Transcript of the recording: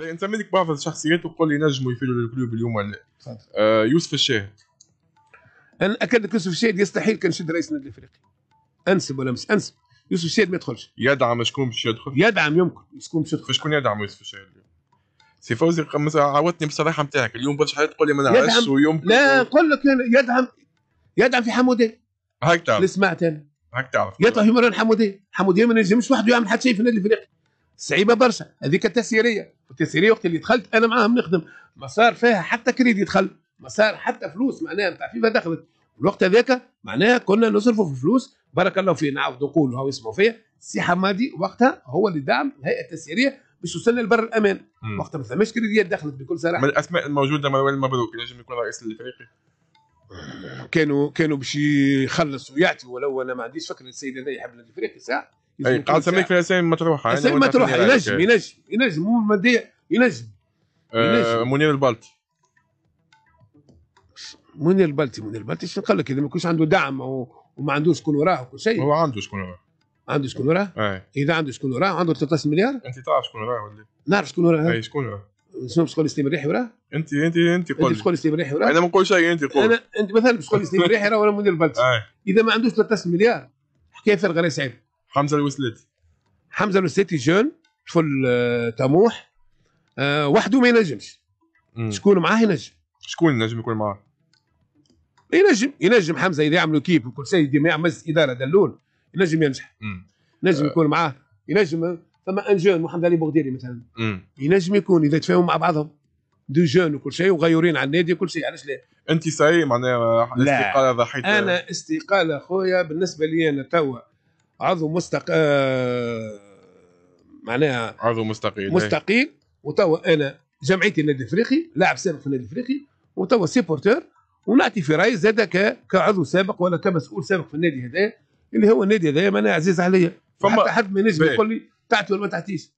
انت مالك بعض الشخصيات وقول لي نجموا يفيدوا للكلوب اليوم ولا لا آه يوسف الشاهد انا اكد يوسف الشاهد يستحيل كان شد رئيس النادي الافريقي انسب ولا مش انسب يوسف الشاهد ما يدخلش يدعم شكون باش يدخل يدعم يمكن شكون باش يدخل شكون يدعم يوسف الشاهد سي فوزي عاودتني بصراحه نتاعك اليوم برشا حاجات تقول لي ما نعرفش ويوم لا نقول لك يدعم يدعم في حمودي هاك تعرف اللي سمعت انا هاك تعرف يطلع يمرن حمودي حمودي ما ينجمش وحده يعمل حتى شيء في النادي الافريقي صعيبه برشا هذيك التسييريه التسييريه وقت اللي دخلت انا معاهم نخدم ما صار فيها حتى كريدي دخل ما صار حتى فلوس معناها نتاع فيفا دخلت الوقت هذاك معناها كنا نصرفوا في فلوس بارك الله فيه نعاود نقول هو يسمعوا فيا سي حمادي وقتها هو اللي دعم الهيئه التسييريه باش توصلنا لبر الامان وقتها ما ثماش كريديات دخلت بكل صراحه من الاسماء الموجوده مروان المبروك ينجم يكون رئيس الافريقي كانوا كانوا باش يخلصوا ويعطوا ولو انا ما عنديش فكره السيد هذا يحب الافريقي ساعه اي قاعد نسميك في اسامي مطروحه اسامي مطروحه ينجم ينجم ينجم مو مادية آه، ينجم منير البلطي منير البلطي منير البلطي شنو قال لك اذا ما يكونش عنده دعم وما عندوش شكون وراه وكل شيء هو عنده شكون وراه عنده شكون وراه؟ آه. اذا عنده شكون وراه عنده 13 مليار انت تعرف شكون وراه ولا نعرف شكون وراه اي شكون وراه شنو باش تقول سليم الريحي وراه؟ انت انت انت قول باش تقول سليم الريحي وراه؟ انا ما نقول شيء انت قول انا انت مثلا باش تقول سليم الريحي وراه ولا مدير البلد آه. اذا ما عندوش 13 مليار حكايه فرق غير سعيد حمزه الوسلاتي حمزه الوسلاتي جون طفل آه، طموح آه وحده ما ينجمش شكون معاه ينجم شكون ينجم يكون معاه ينجم ينجم حمزه اذا يعملوا كيب وكل شيء ديما مجلس اداره دلول ينجم ينجح ينجم آه. يكون معاه ينجم آه، فما ان جون محمد علي بوغديري مثلا ينجم يكون اذا تفاهموا مع بعضهم دو جون وكل شيء وغيورين على النادي وكل شيء علاش لا انت ساي معناها استقاله ضحيت انا استقاله خويا بالنسبه لي انا توا عضو مستق آه، معناها عضو مستقيل مستقيل وتوا انا جمعيتي النادي الافريقي لاعب سابق في النادي الافريقي وتوا سيبورتور ونعطي في راي زاد كعضو سابق ولا كمسؤول سابق في النادي هذايا اللي هو النادي هذايا معناها عزيز عليا فما حتى حد ما ينجم يقول لي تعطي ولا ما تعطيش